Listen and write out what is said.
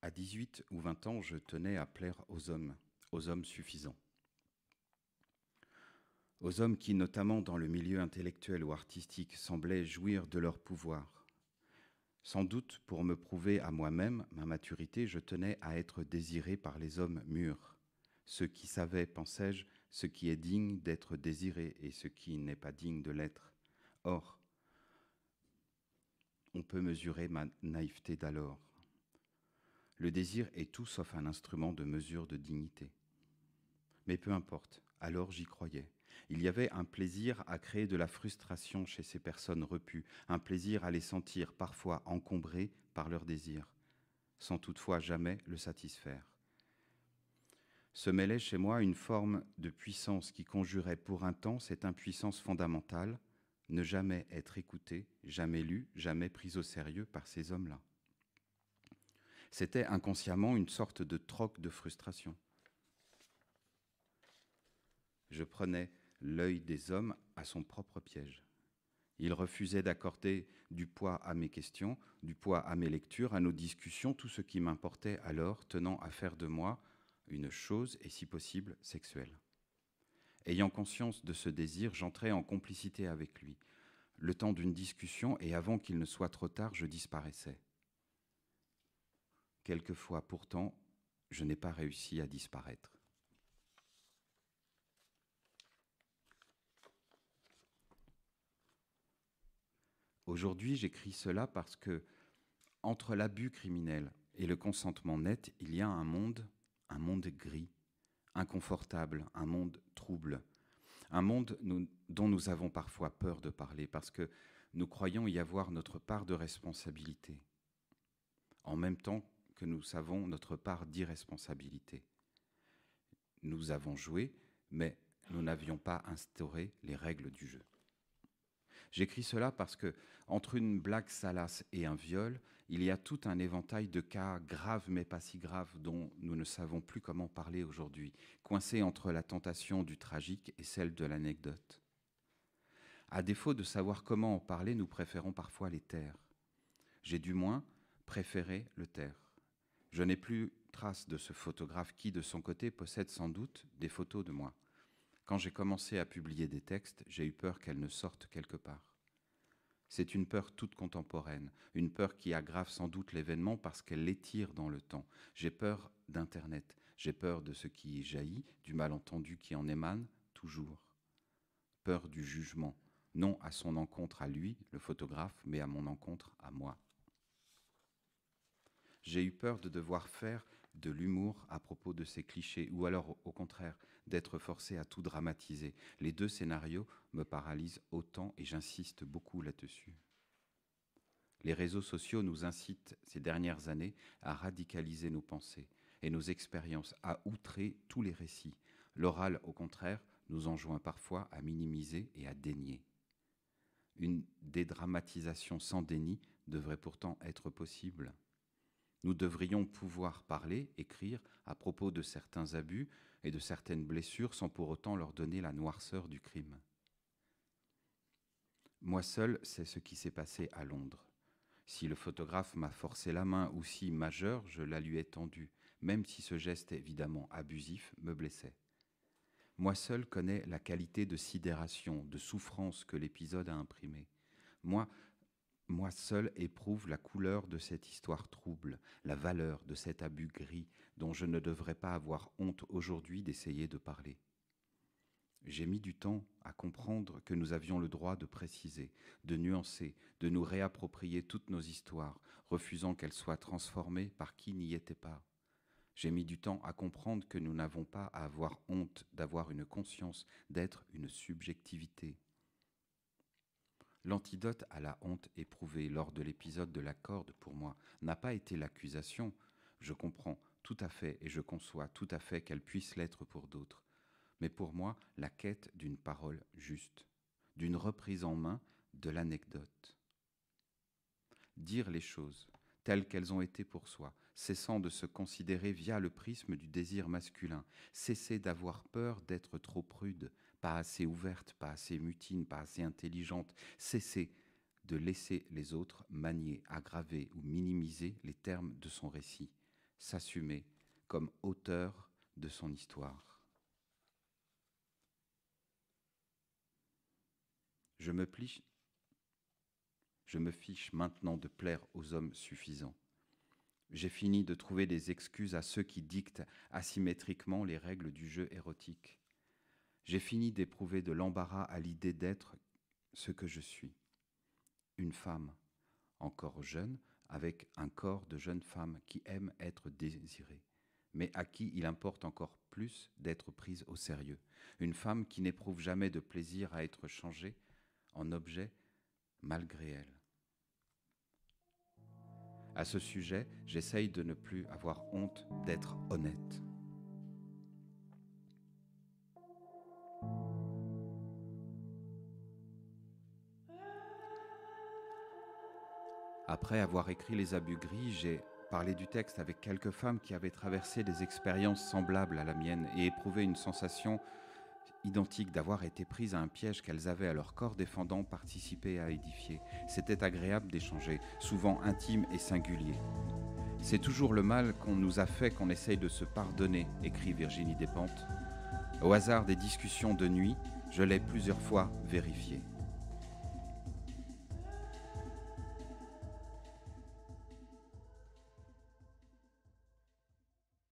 À 18 ou 20 ans, je tenais à plaire aux hommes, aux hommes suffisants. Aux hommes qui, notamment dans le milieu intellectuel ou artistique, semblaient jouir de leur pouvoir. Sans doute, pour me prouver à moi-même ma maturité, je tenais à être désiré par les hommes mûrs, ceux qui savaient, pensais-je, ce qui est digne d'être désiré et ce qui n'est pas digne de l'être. Or, on peut mesurer ma naïveté d'alors le désir est tout sauf un instrument de mesure de dignité. Mais peu importe, alors j'y croyais. Il y avait un plaisir à créer de la frustration chez ces personnes repues, un plaisir à les sentir parfois encombrés par leurs désir, sans toutefois jamais le satisfaire. Se mêlait chez moi une forme de puissance qui conjurait pour un temps cette impuissance fondamentale, ne jamais être écouté, jamais lu, jamais prise au sérieux par ces hommes-là c'était inconsciemment une sorte de troc de frustration. Je prenais l'œil des hommes à son propre piège. Il refusait d'accorder du poids à mes questions, du poids à mes lectures, à nos discussions, tout ce qui m'importait alors, tenant à faire de moi une chose et si possible sexuelle. Ayant conscience de ce désir, j'entrais en complicité avec lui. Le temps d'une discussion et avant qu'il ne soit trop tard, je disparaissais. Quelquefois pourtant, je n'ai pas réussi à disparaître. Aujourd'hui, j'écris cela parce que, entre l'abus criminel et le consentement net, il y a un monde, un monde gris, inconfortable, un monde trouble, un monde dont nous avons parfois peur de parler parce que nous croyons y avoir notre part de responsabilité. En même temps que nous savons notre part d'irresponsabilité. Nous avons joué, mais nous n'avions pas instauré les règles du jeu. J'écris cela parce que, entre une blague salace et un viol, il y a tout un éventail de cas graves mais pas si graves dont nous ne savons plus comment parler aujourd'hui, coincés entre la tentation du tragique et celle de l'anecdote. À défaut de savoir comment en parler, nous préférons parfois les taire. J'ai du moins préféré le taire. Je n'ai plus trace de ce photographe qui, de son côté, possède sans doute des photos de moi. Quand j'ai commencé à publier des textes, j'ai eu peur qu'elles ne sortent quelque part. C'est une peur toute contemporaine, une peur qui aggrave sans doute l'événement parce qu'elle l'étire dans le temps. J'ai peur d'Internet, j'ai peur de ce qui y jaillit, du malentendu qui en émane, toujours. Peur du jugement, non à son encontre à lui, le photographe, mais à mon encontre à moi j'ai eu peur de devoir faire de l'humour à propos de ces clichés, ou alors au contraire d'être forcé à tout dramatiser. Les deux scénarios me paralysent autant et j'insiste beaucoup là-dessus. Les réseaux sociaux nous incitent ces dernières années à radicaliser nos pensées et nos expériences, à outrer tous les récits. L'oral, au contraire, nous enjoint parfois à minimiser et à dénier. Une dédramatisation sans déni devrait pourtant être possible. Nous devrions pouvoir parler, écrire à propos de certains abus et de certaines blessures sans pour autant leur donner la noirceur du crime. Moi seul c'est ce qui s'est passé à Londres. Si le photographe m'a forcé la main ou si, majeur, je la lui ai tendue, même si ce geste évidemment abusif me blessait. Moi seul connais la qualité de sidération, de souffrance que l'épisode a imprimée. Moi, moi seul éprouve la couleur de cette histoire trouble, la valeur de cet abus gris dont je ne devrais pas avoir honte aujourd'hui d'essayer de parler. J'ai mis du temps à comprendre que nous avions le droit de préciser, de nuancer, de nous réapproprier toutes nos histoires, refusant qu'elles soient transformées par qui n'y était pas. J'ai mis du temps à comprendre que nous n'avons pas à avoir honte d'avoir une conscience, d'être une subjectivité. L'antidote à la honte éprouvée lors de l'épisode de la corde, pour moi, n'a pas été l'accusation. Je comprends tout à fait et je conçois tout à fait qu'elle puisse l'être pour d'autres. Mais pour moi, la quête d'une parole juste, d'une reprise en main de l'anecdote. Dire les choses telles qu'elles ont été pour soi, cessant de se considérer via le prisme du désir masculin, cesser d'avoir peur d'être trop prude, pas assez ouverte, pas assez mutine, pas assez intelligente. cesser de laisser les autres manier, aggraver ou minimiser les termes de son récit. S'assumer comme auteur de son histoire. Je me plie, je me fiche maintenant de plaire aux hommes suffisants. J'ai fini de trouver des excuses à ceux qui dictent asymétriquement les règles du jeu érotique. J'ai fini d'éprouver de l'embarras à l'idée d'être ce que je suis. Une femme, encore jeune, avec un corps de jeune femme qui aime être désirée, mais à qui il importe encore plus d'être prise au sérieux. Une femme qui n'éprouve jamais de plaisir à être changée en objet malgré elle. À ce sujet, j'essaye de ne plus avoir honte d'être honnête. Après avoir écrit Les Abus Gris, j'ai parlé du texte avec quelques femmes qui avaient traversé des expériences semblables à la mienne et éprouvé une sensation identique d'avoir été prise à un piège qu'elles avaient à leur corps défendant participé à édifier. C'était agréable d'échanger, souvent intime et singulier. C'est toujours le mal qu'on nous a fait qu'on essaye de se pardonner, écrit Virginie Despentes. Au hasard des discussions de nuit, je l'ai plusieurs fois vérifié.